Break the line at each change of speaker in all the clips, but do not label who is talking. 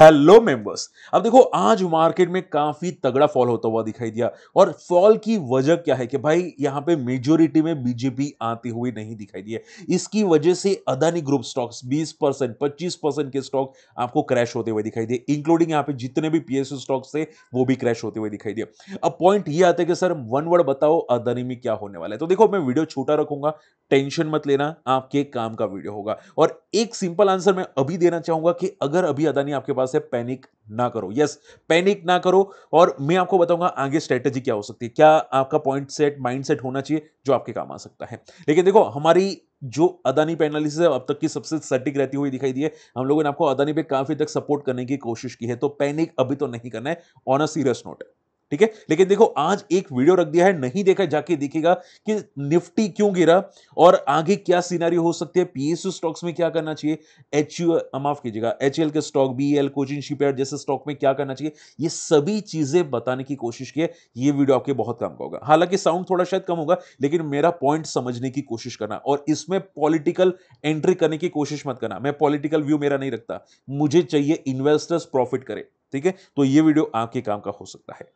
hello members अब देखो आज मार्केट में काफी तगड़ा फॉल होता हुआ दिखाई दिया और फॉल की वजह क्या है कि भाई यहां पे मेजोरिटी में बीजेपी आती हुई नहीं दिखाई दी है इसकी वजह से अदानी ग्रुप स्टॉक्स 20 परसेंट पच्चीस परसेंट के स्टॉक आपको क्रैश होते हुए दिखाई दिए इंक्लूडिंग यहां पे जितने भी पीएसयू स्टॉक्स थे वो भी क्रैश होते हुए दिखाई दिए अब पॉइंट ये आता है कि सर वन वर्ड बताओ अदानी में क्या होने वाला है तो देखो मैं वीडियो छोटा रखूंगा टेंशन मत लेना आपके काम का वीडियो होगा और एक सिंपल आंसर मैं अभी देना चाहूंगा कि अगर अभी अदानी आपके पास है पैनिक ना करो यस पैनिक ना करो और मैं आपको बताऊंगा आगे स्ट्रेटेजी क्या हो सकती है क्या आपका पॉइंट सेट माइंड सेट होना चाहिए जो आपके काम आ सकता है लेकिन देखो हमारी जो अदानी पे एनालिसिस अब तक की सबसे सटीक रहती हुई दिखाई दी है हम लोगों ने आपको अदानी पे काफी तक सपोर्ट करने की कोशिश की है तो पैनिक अभी तो नहीं करना है ऑन अ सीरियस नोट ठीक है लेकिन देखो आज एक वीडियो रख दिया है नहीं देखा जाके देखेगा कि निफ्टी क्यों गिरा और आगे क्या सीनारी हो सकती है पीएसयू स्टॉक्स में क्या करना चाहिए एच यू माफ कीजिएगा एच के stock B L Cochin shipyard जैसे स्टॉक में क्या करना चाहिए ये सभी चीजें बताने की कोशिश की है ये वीडियो आपके बहुत काम का होगा हालांकि साउंड थोड़ा शायद कम होगा लेकिन मेरा पॉइंट समझने की कोशिश करना और इसमें पॉलिटिकल एंट्री करने की कोशिश मत करना मैं पॉलिटिकल व्यू मेरा नहीं रखता मुझे चाहिए इन्वेस्टर्स प्रॉफिट करे ठीक है तो ये वीडियो आपके काम का हो सकता है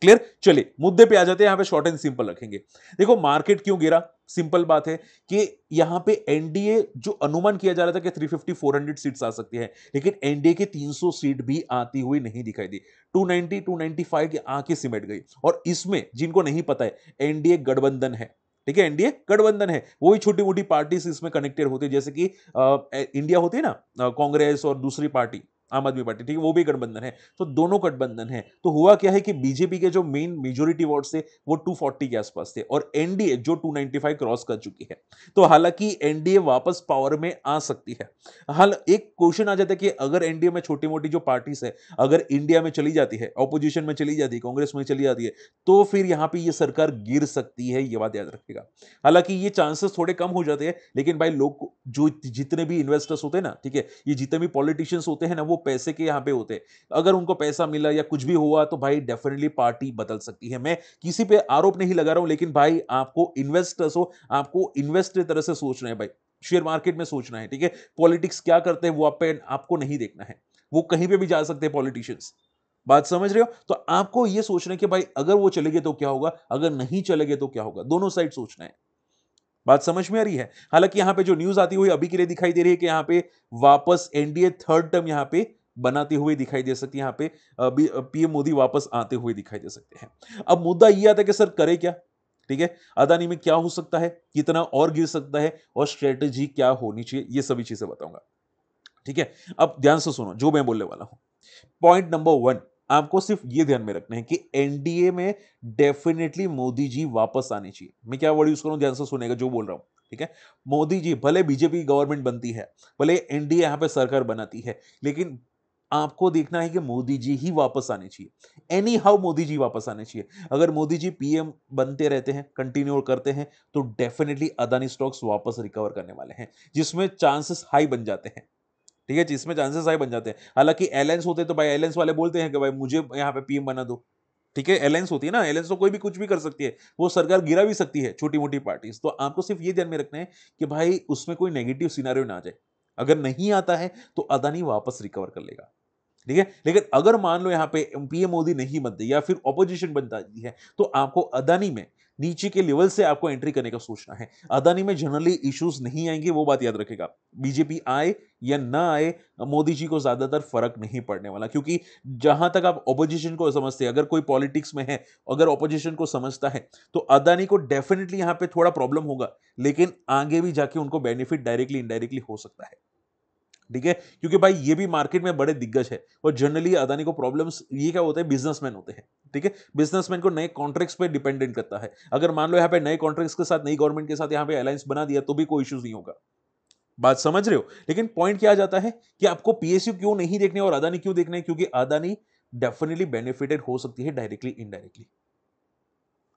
क्लियर चलिए मुद्दे पे आ जाते हैं यहां पे शॉर्ट एंड सिंपल रखेंगे देखो मार्केट क्यों गिरा सिंपल बात है कि यहां पे एनडीए जो अनुमान किया जा रहा था कि 350 400 सीट्स आ सकती है लेकिन एनडीए के 300 सीट भी आती हुई नहीं दिखाई दी 290 295 की आंखें सिमट गई और इसमें जिनको नहीं पता है एनडीए गठबंधन है ठीक है एनडीए गठबंधन है वही छोटी मोटी पार्टी इसमें कनेक्टेड होती है जैसे कि आ, इंडिया होती है ना कांग्रेस और दूसरी पार्टी आम आदमी पार्टी ठीक है वो भी गठबंधन है तो दोनों गठबंधन है तो हुआ क्या है कि बीजेपी के जो मेन मेजोरिटी वार्ड थे वो 240 के आसपास थे और एनडीए जो 295 क्रॉस कर चुकी है तो हालांकि एनडीए वापस पावर में आ सकती है हाल एक क्वेश्चन आ जाता है कि अगर एनडीए में छोटी मोटी जो पार्टीज है अगर इंडिया में चली जाती है ऑपोजिशन में चली जाती है कांग्रेस में चली जाती है तो फिर यहाँ पे ये सरकार गिर सकती है ये बात याद रखेगा हालांकि ये चांसेस थोड़े कम हो जाते हैं लेकिन भाई लोग जो जितने भी इन्वेस्टर्स होते हैं ना ठीक है ये जितने भी पॉलिटिशियंस होते हैं ना वो पैसे के यहाँ पे होते हैं अगर उनको पैसा मिला या कुछ भी हुआ तो भाई डेफिनेटली पार्टी बदल सकती है मैं किसी पे आरोप नहीं लगा रहा हूँ लेकिन भाई आपको इन्वेस्टर्स हो आपको इन्वेस्ट तरह से सोचना है भाई शेयर मार्केट में सोचना है ठीक है पॉलिटिक्स क्या करते हैं वो आप आपको नहीं देखना है वो कहीं पर भी जा सकते हैं पॉलिटिशियंस बात समझ रहे हो तो आपको ये सोचना है कि भाई अगर वो चले गए तो क्या होगा अगर नहीं चले गए तो क्या होगा दोनों साइड सोचना है बात समझ में आ रही है हालांकि यहां पे जो न्यूज आती हुई अभी के लिए दिखाई दे रही है कि यहां पे वापस एनडीए थर्ड टर्म यहां पे बनाते हुए दिखाई दे सकती है यहां पे पीएम मोदी वापस आते हुए दिखाई दे सकते हैं अब मुद्दा यह आता है कि सर करे क्या ठीक है अदानी में क्या हो सकता है कितना और गिर सकता है और स्ट्रेटेजी क्या होनी चाहिए ये सभी चीजें बताऊंगा ठीक है अब ध्यान से सुनो जो मैं बोलने वाला हूं पॉइंट नंबर वन आपको सिर्फ ये ध्यान में रखना है कि एनडीए में डेफिनेटली मोदी जी वापस आने चाहिए मैं क्या वर्ड यूज करूँ ध्यान से सुनेगा जो बोल रहा हूँ ठीक है मोदी जी भले बीजेपी गवर्नमेंट बनती है भले एनडीए यहाँ पे सरकार बनाती है लेकिन आपको देखना है कि मोदी जी ही वापस आने चाहिए एनी हाउ मोदी जी वापस आने चाहिए अगर मोदी जी पीएम बनते रहते हैं कंटिन्यू करते हैं तो डेफिनेटली अदानी स्टॉक्स वापस रिकवर करने वाले हैं जिसमें चांसेस हाई बन जाते हैं ठीक है जिसमें चांसेस हाई बन जाते हैं हालांकि एलेंस होते हैं तो भाई एलेंस वाले बोलते हैं कि भाई मुझे यहाँ पे पीएम बना दो ठीक है एलेंस होती है ना एलेंस तो कोई भी कुछ भी कर सकती है वो सरकार गिरा भी सकती है छोटी मोटी पार्टीज तो आपको सिर्फ ये ध्यान में रखना है कि भाई उसमें कोई नेगेटिव सिनारियो ना आ जाए अगर नहीं आता है तो अदानी वापस रिकवर कर लेगा ठीक है लेकिन अगर मान लो यहाँ पे पीएम मोदी नहीं बनते या फिर ऑपोजिशन बनता है तो आपको अदानी में नीचे के लेवल से आपको एंट्री करने का सोचना है अदानी में जनरली इश्यूज नहीं आएंगे वो बात याद रखेगा बीजेपी आए या ना आए मोदी जी को ज़्यादातर फर्क नहीं पड़ने वाला क्योंकि जहां तक आप ओपोजिशन को समझते हैं अगर कोई पॉलिटिक्स में है अगर ओपोजिशन को समझता है तो अदानी को डेफिनेटली यहाँ पे थोड़ा प्रॉब्लम होगा लेकिन आगे भी जाके उनको बेनिफिट डायरेक्टली इनडायरेक्टली हो सकता है ठीक है क्योंकि भाई ये भी मार्केट में बड़े दिग्गज है और जनरली अदानी को प्रॉब्लम्स ये क्या होते हैं बिजनेसमैन होते हैं ठीक है बिजनेसमैन को नए कॉन्ट्रैक्ट्स पे डिपेंडेंट करता है अगर मान लो यहाँ पे नए कॉन्ट्रैक्ट्स के साथ नई गवर्नमेंट के साथ यहाँ पे अलायंस बना दिया तो भी कोई इश्यूज नहीं होगा बात समझ रहे हो लेकिन पॉइंट क्या आ जाता है कि आपको पीएसयू क्यों नहीं देखने और अदानी क्यों देखने क्योंकि अदानी डेफिनेटली बेनिफिटेड हो सकती है डायरेक्टली इनडायरेक्टली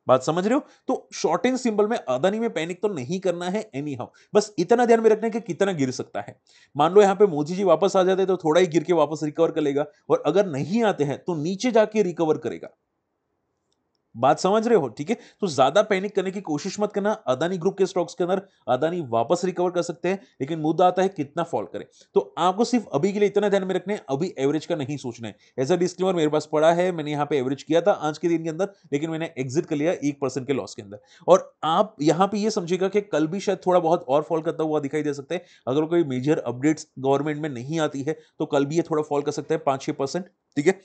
बात समझ रहे हो तो शॉर्ट एंड सिंबल में अदानी में पैनिक तो नहीं करना है एनी हाउ बस इतना ध्यान में रखना है कि कितना गिर सकता है मान लो यहाँ पे मोदी जी वापस आ जाते तो थोड़ा ही गिर के वापस रिकवर कर लेगा और अगर नहीं आते हैं तो नीचे जाके रिकवर करेगा बात समझ रहे हो ठीक है तो ज्यादा पैनिक करने की कोशिश मत करना अदानी ग्रुप के स्टॉक्स के अंदर अदानी वापस रिकवर कर सकते हैं लेकिन मुद्दा आता है कितना फॉल करें तो आपको सिर्फ अभी के लिए इतना ध्यान में रखना है अभी एवरेज का नहीं सोचना है एज अ डिस्क्लेमर मेरे पास पड़ा है मैंने यहाँ पे एवरेज किया था आज के दिन के अंदर लेकिन मैंने एग्जिट कर लिया एक के लॉस के अंदर और आप यहाँ पे ये समझिएगा कि कल भी शायद थोड़ा बहुत और फॉल करता हुआ दिखाई दे सकता है अगर कोई मेजर अपडेट्स गवर्नमेंट में नहीं आती है तो कल भी ये थोड़ा फॉल कर सकता है पाँच छः ठीक है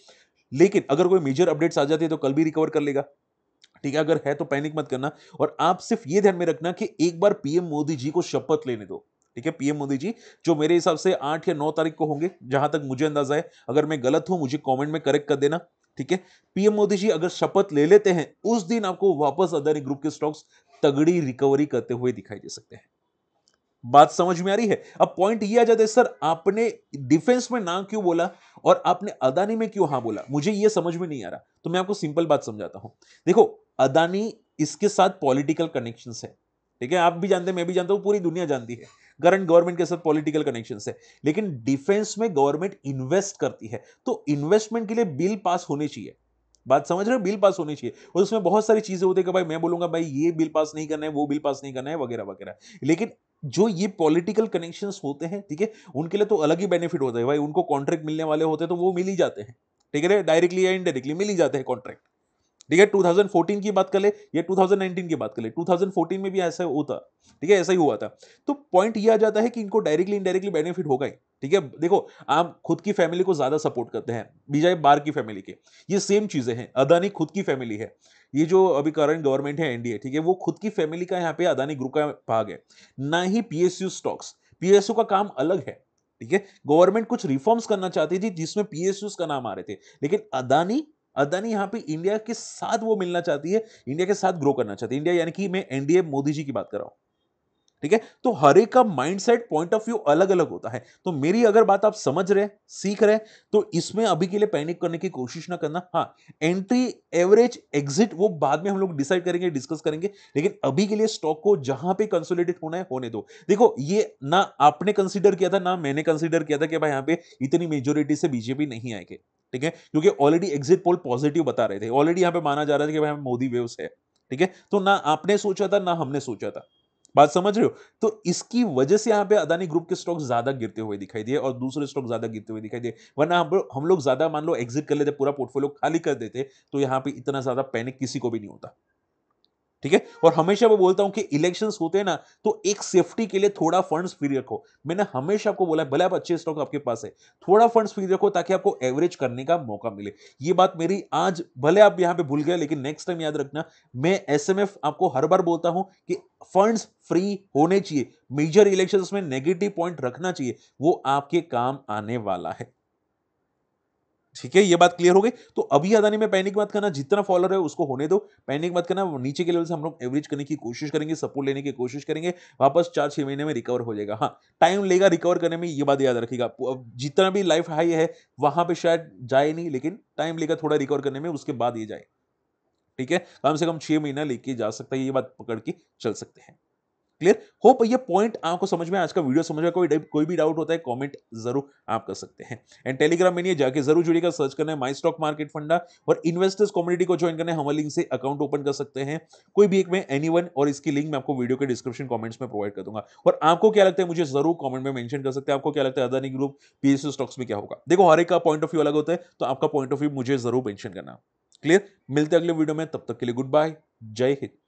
लेकिन अगर कोई मेजर अपडेट्स आ जाती है तो कल भी रिकवर कर लेगा ठीक है अगर है तो पैनिक मत करना और आप सिर्फ ये ध्यान में रखना कि एक बार पीएम मोदी जी को शपथ लेने दो ठीक है पीएम मोदी जी जो मेरे हिसाब से आठ या नौ तारीख को होंगे जहां तक मुझे अंदाजा है अगर मैं गलत हूं मुझे कॉमेंट में करेक्ट कर देना ठीक है पीएम मोदी जी अगर शपथ ले लेते हैं उस दिन आपको वापस अदानी ग्रुप के स्टॉक्स तगड़ी रिकवरी करते हुए दिखाई दे सकते हैं बात समझ में आ रही है अब पॉइंट ये आ जाता है सर आपने डिफेंस में ना क्यों बोला और आपने अदानी में क्यों हाँ बोला मुझे ये समझ में नहीं आ रहा तो मैं आपको सिंपल बात समझाता हूं देखो अदानी इसके साथ पॉलिटिकल कनेक्शन है ठीक है आप भी जानते हैं मैं भी जानता हूँ पूरी दुनिया जानती है करंट गवर्नमेंट के साथ पॉलिटिकल कनेक्शन है लेकिन डिफेंस में गवर्नमेंट इन्वेस्ट करती है तो इन्वेस्टमेंट के लिए बिल पास होने चाहिए बात समझ रहे हो बिल पास होनी चाहिए और उसमें बहुत सारी चीज़ें होती है कि भाई मैं बोलूंगा भाई ये बिल पास नहीं करना है वो बिल पास नहीं करना है वगैरह वगैरह लेकिन जो ये पॉलिटिकल कनेक्शन होते हैं ठीक है उनके लिए तो अलग ही बेनिफिट होता है भाई उनको कॉन्ट्रैक्ट मिलने वाले होते हैं तो वो मिल ही जाते हैं ठीक है डायरेक्टली या इनडायरेक्टली मिल ही जाते हैं कॉन्ट्रैक्ट ठीक है 2014 की बात कर ले या 2019 की बात कर ले 2014 में भी ऐसा होता ठीक है ऐसा ही हुआ था तो पॉइंट ये आ जाता है कि इनको डायरेक्टली इनडायरेक्टली बेनिफिट होगा ही ठीक है देखो आप खुद की फैमिली को ज्यादा सपोर्ट करते हैं बीजाय बार की फैमिली के ये सेम चीजें हैं अदानी खुद की फैमिली है ये जो अभी करंट गवर्नमेंट है एनडीए ठीक है वो खुद की फैमिली का यहाँ पे अदानी ग्रुप का भाग है ना ही पीएसयू स्टॉक्स पीएसयू का काम अलग है ठीक है गवर्नमेंट कुछ रिफॉर्म्स करना चाहती थी जिसमें पीएसयू का नाम आ रहे थे लेकिन अदानी अदानी यहाँ पे इंडिया के साथ वो मिलना चाहती है इंडिया के साथ ग्रो करना चाहती है इंडिया यानी कि मैं एनडीए मोदी जी की बात कर रहा हूँ ठीक है तो हर एक का माइंडसेट पॉइंट ऑफ व्यू अलग अलग होता है तो मेरी अगर बात आप समझ रहे सीख रहे तो इसमें अभी के लिए पैनिक करने की कोशिश ना करना हाँ एंट्री एवरेज एग्जिट वो बाद में हम लोग डिसाइड करेंगे डिस्कस करेंगे लेकिन अभी के लिए स्टॉक को जहां पे कंसोलिडेट होना है होने दो देखो ये ना आपने कंसिडर किया था ना मैंने कंसिडर किया था कि भाई यहाँ पे इतनी मेजोरिटी से बीजेपी नहीं आएगी ठीक है क्योंकि ऑलरेडी एग्जिट पोल पॉजिटिव बता रहे थे ऑलरेडी यहाँ पे माना जा रहा था कि भाई मोदी वेव्स है ठीक है तो ना आपने सोचा था ना हमने सोचा था बात समझ रहे हो तो इसकी वजह से यहाँ पे अदानी ग्रुप के स्टॉक ज्यादा गिरते हुए दिखाई दिए और दूसरे स्टॉक ज्यादा गिरते हुए दिखाई दिए वरना हम हम लोग ज्यादा मान लो एग्जिट कर लेते पूरा पोर्टफोलियो खाली कर देते तो यहाँ पे इतना ज्यादा पैनिक किसी को भी नहीं होता ठीक है और हमेशा मैं बोलता हूं कि इलेक्शन होते हैं ना तो एक सेफ्टी के लिए थोड़ा फंड फ्री रखो मैंने हमेशा आपको बोला भले आप अच्छे स्टॉक आपके पास है थोड़ा फंड फ्री रखो ताकि आपको एवरेज करने का मौका मिले ये बात मेरी आज भले आप यहां पर भूल गए लेकिन नेक्स्ट टाइम याद रखना मैं एस आपको हर बार बोलता हूं कि फंड्स फ्री होने चाहिए मेजर इलेक्शन में नेगेटिव पॉइंट रखना चाहिए वो आपके काम आने वाला है ठीक है ये बात क्लियर हो गई तो अभी अदानी में पैनिक मत करना जितना फॉलोर है उसको होने दो पैनिक मत करना नीचे के लेवल से हम लोग एवरेज करने की कोशिश करेंगे सपोर्ट लेने की कोशिश करेंगे वापस चार छह महीने में रिकवर हो जाएगा हाँ टाइम लेगा रिकवर करने में ये बात याद रखिएगा जितना भी लाइफ हाई है वहां पर शायद जाए नहीं लेकिन टाइम लेगा थोड़ा रिकवर करने में उसके बाद ये जाए ठीक है कम से कम छह महीना लेके जा सकता है ये बात पकड़ के चल सकते हैं क्लियर होप ये पॉइंट आपको समझ में आज का वीडियो समझ में कोई कोई भी डाउट होता है कमेंट जरूर आप कर सकते हैं एंड टेलीग्राम में नहीं जाके जरूर जुड़ेगा सर्च करना है माई स्टॉक मार्केट फंडा और इन्वेस्टर्स कम्युनिटी को ज्वाइन करना है हमारे लिंक से अकाउंट ओपन कर सकते हैं कोई भी एक में एनी और इसकी लिंक मैं आपको वीडियो के डिस्क्रिप्शन कॉमेंट्स में प्रोवाइड कर दूंगा और आपको क्या लगता है मुझे जरूर कॉमेंट में मैंशन कर सकते हैं आपको क्या लगता है अदानी ग्रुप पीएसयू स्टॉक्स में क्या होगा देखो हर एक का पॉइंट ऑफ व्यू अलग होता है तो आपका पॉइंट ऑफ व्यू मुझे जरूर मैंशन करना क्लियर मिलते अगले वीडियो में तब तक के लिए गुड बाय जय हिंद